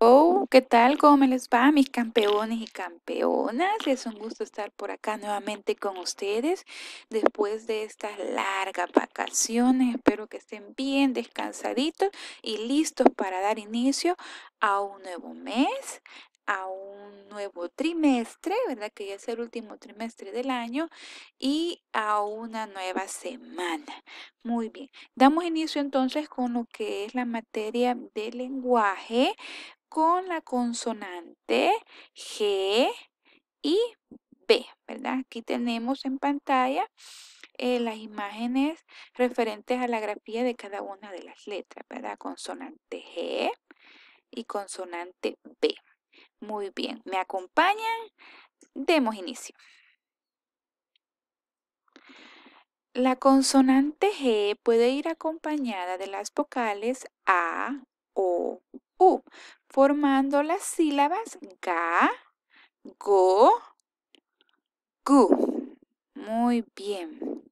Oh, ¿qué tal? ¿Cómo les va, mis campeones y campeonas? Es un gusto estar por acá nuevamente con ustedes después de estas largas vacaciones. Espero que estén bien descansaditos y listos para dar inicio a un nuevo mes, a un nuevo trimestre, ¿verdad? Que ya es el último trimestre del año y a una nueva semana. Muy bien, damos inicio entonces con lo que es la materia de lenguaje con la consonante G y B, ¿verdad? Aquí tenemos en pantalla eh, las imágenes referentes a la grafía de cada una de las letras, ¿verdad? Consonante G y consonante B. Muy bien, ¿me acompañan? Demos inicio. La consonante G puede ir acompañada de las vocales A, O, U, formando las sílabas ga, go, gu. Muy bien.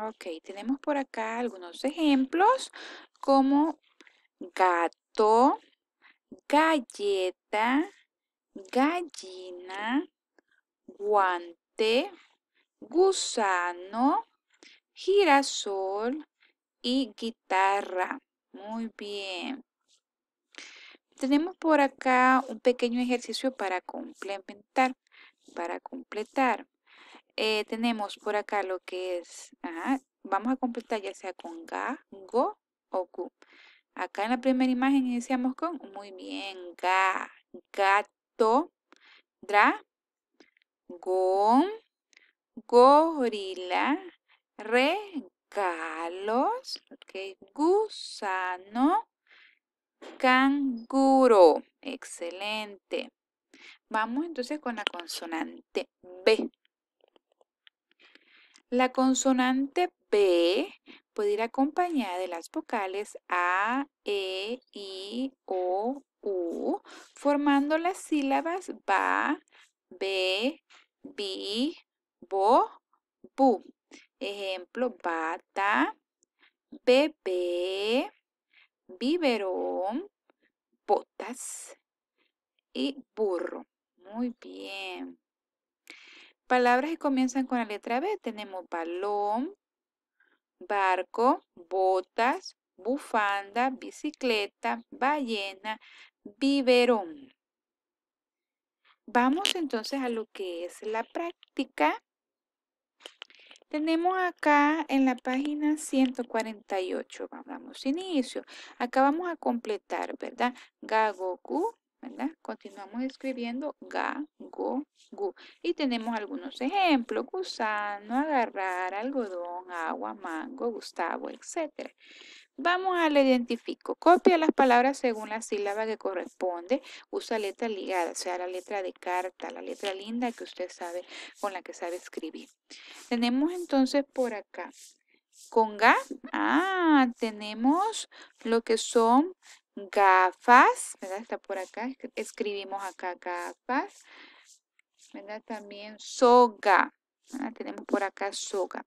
Ok, tenemos por acá algunos ejemplos como gato, galleta, gallina, guante, gusano, girasol, y guitarra. Muy bien. Tenemos por acá un pequeño ejercicio para complementar, para completar. Eh, tenemos por acá lo que es, vamos a completar ya sea con ga, go o gu. Acá en la primera imagen iniciamos con, muy bien, ga, gato, dra, go gorila, re, Carlos, okay, gusano, canguro. Excelente. Vamos entonces con la consonante B. La consonante B puede ir acompañada de las vocales A, E, I, O, U, formando las sílabas ba, be, bi, bo, bu. Ejemplo, bata, bebé, biberón, botas y burro. Muy bien. Palabras que comienzan con la letra B. Tenemos balón, barco, botas, bufanda, bicicleta, ballena, biberón. Vamos entonces a lo que es la práctica. Tenemos acá en la página 148, vamos inicio. Acá vamos a completar, ¿verdad? Gagoku Continuamos escribiendo ga, go, gu. Y tenemos algunos ejemplos, gusano, agarrar, algodón, agua, mango, Gustavo, etc. Vamos al identifico. Copia las palabras según la sílaba que corresponde. Usa letra ligada, o sea, la letra de carta, la letra linda que usted sabe, con la que sabe escribir. Tenemos entonces por acá. Con ga, ah, tenemos lo que son gafas, ¿verdad? Está por acá, escribimos acá gafas, ¿verdad? También soga, ¿verdad? tenemos por acá soga.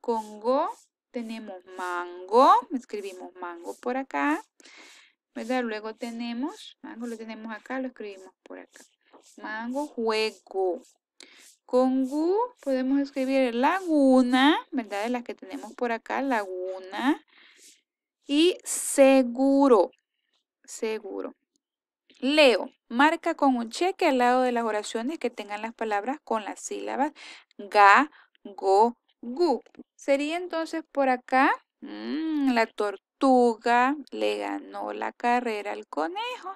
Congo, tenemos mango, escribimos mango por acá, ¿verdad? Luego tenemos, mango lo tenemos acá, lo escribimos por acá. Mango, juego. congo, podemos escribir laguna, ¿verdad? De las que tenemos por acá, laguna. Y seguro, seguro. Leo, marca con un cheque al lado de las oraciones que tengan las palabras con las sílabas ga, go, gu. Sería entonces por acá mm, la tortuga le ganó la carrera al conejo.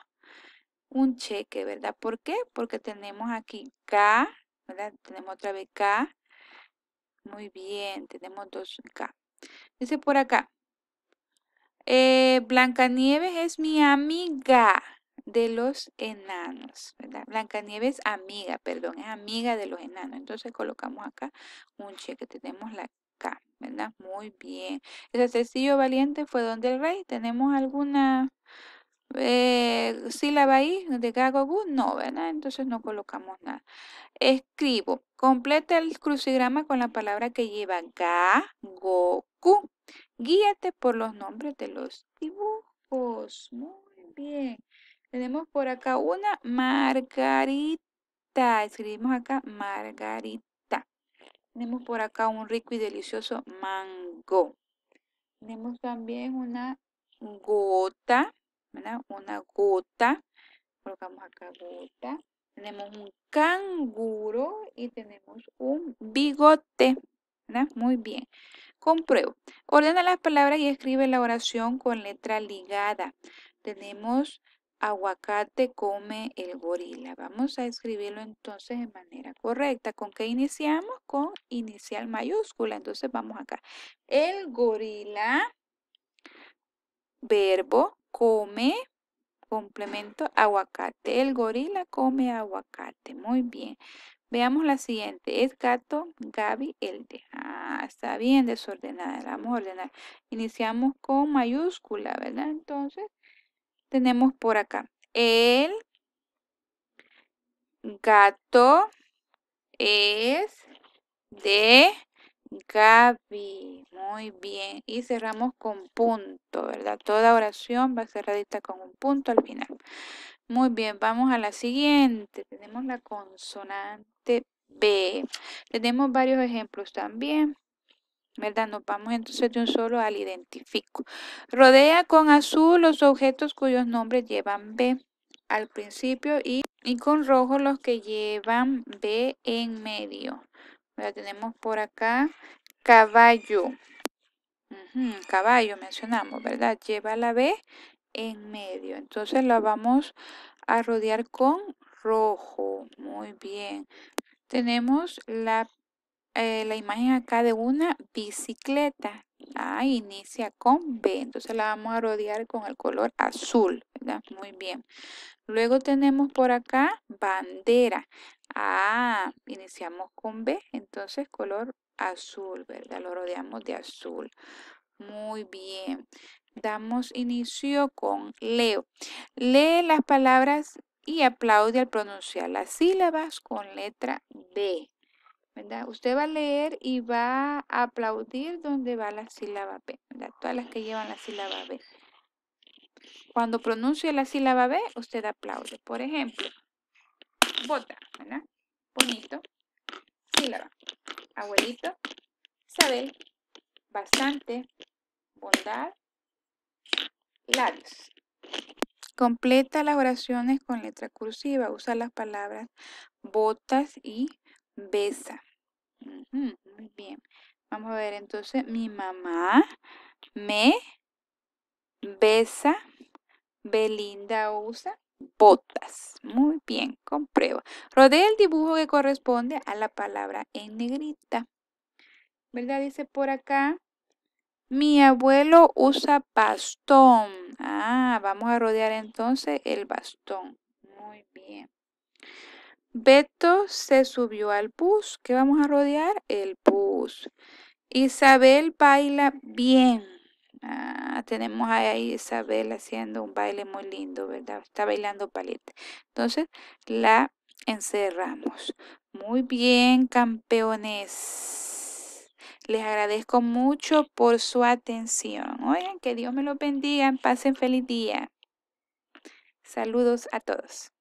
Un cheque, ¿verdad? ¿Por qué? Porque tenemos aquí ga, ¿verdad? Tenemos otra vez ga. Muy bien, tenemos dos ga. Dice por acá, eh, Blancanieves es mi amiga de los enanos, ¿verdad? Blancanieves amiga, perdón, es amiga de los enanos. Entonces colocamos acá un cheque, tenemos la K, ¿verdad? Muy bien. Ese sencillo valiente fue donde el rey. ¿Tenemos alguna eh, sílaba ahí de Gagogu? No, ¿verdad? Entonces no colocamos nada. Escribo. Completa el crucigrama con la palabra que lleva Gagoku. Guíate por los nombres de los dibujos. Muy bien. Tenemos por acá una margarita. Escribimos acá margarita. Tenemos por acá un rico y delicioso mango. Tenemos también una gota. Una gota. Colocamos acá gota. Tenemos un canguro y tenemos un bigote. Muy bien. Compruebo. Ordena las palabras y escribe la oración con letra ligada. Tenemos aguacate come el gorila. Vamos a escribirlo entonces de manera correcta. ¿Con qué iniciamos? Con inicial mayúscula. Entonces vamos acá. El gorila, verbo, come, complemento, aguacate. El gorila come aguacate. Muy bien. Veamos la siguiente. Es gato, Gaby, de. Ah, está bien desordenada. La vamos a ordenar. Iniciamos con mayúscula, ¿verdad? Entonces, tenemos por acá. El gato es de Gaby. Muy bien. Y cerramos con punto, ¿verdad? Toda oración va cerradita con un punto al final. Muy bien, vamos a la siguiente. Tenemos la consonante B. Tenemos varios ejemplos también. ¿Verdad? Nos vamos entonces de un solo al identifico. Rodea con azul los objetos cuyos nombres llevan B al principio y, con rojo los que llevan B en medio. Tenemos por acá caballo. caballo mencionamos, ¿verdad? Lleva la B en medio. Entonces la vamos a rodear con rojo. Muy bien. Tenemos la, eh, la imagen acá de una bicicleta. Ah, inicia con B. Entonces la vamos a rodear con el color azul. Muy bien. Luego tenemos por acá bandera. Ah, iniciamos con B. Entonces color azul, ¿verdad? Lo rodeamos de azul. Muy bien damos inicio con Leo. Lee las palabras y aplaude al pronunciar las sílabas con letra B. ¿verdad? Usted va a leer y va a aplaudir donde va la sílaba B, ¿verdad? todas las que llevan la sílaba B. Cuando pronuncie la sílaba B, usted aplaude. Por ejemplo, bota, ¿verdad? Bonito, sílaba. Abuelito, Isabel, bastante, bondad, labios. Completa las oraciones con letra cursiva. Usa las palabras botas y besa. muy bien. Vamos a ver entonces. Mi mamá me besa. Belinda usa botas. Muy bien, comprueba. Rodea el dibujo que corresponde a la palabra en negrita. ¿Verdad? Dice por acá mi abuelo usa bastón. Ah, vamos a rodear entonces el bastón. Muy bien. Beto se subió al bus. ¿Qué vamos a rodear? El bus. Isabel baila bien. Ah, tenemos ahí a Isabel haciendo un baile muy lindo, ¿verdad? Está bailando palete. Entonces, la encerramos. Muy bien, campeones. Les agradezco mucho por su atención. Oigan, que Dios me los bendiga. Pasen feliz día. Saludos a todos.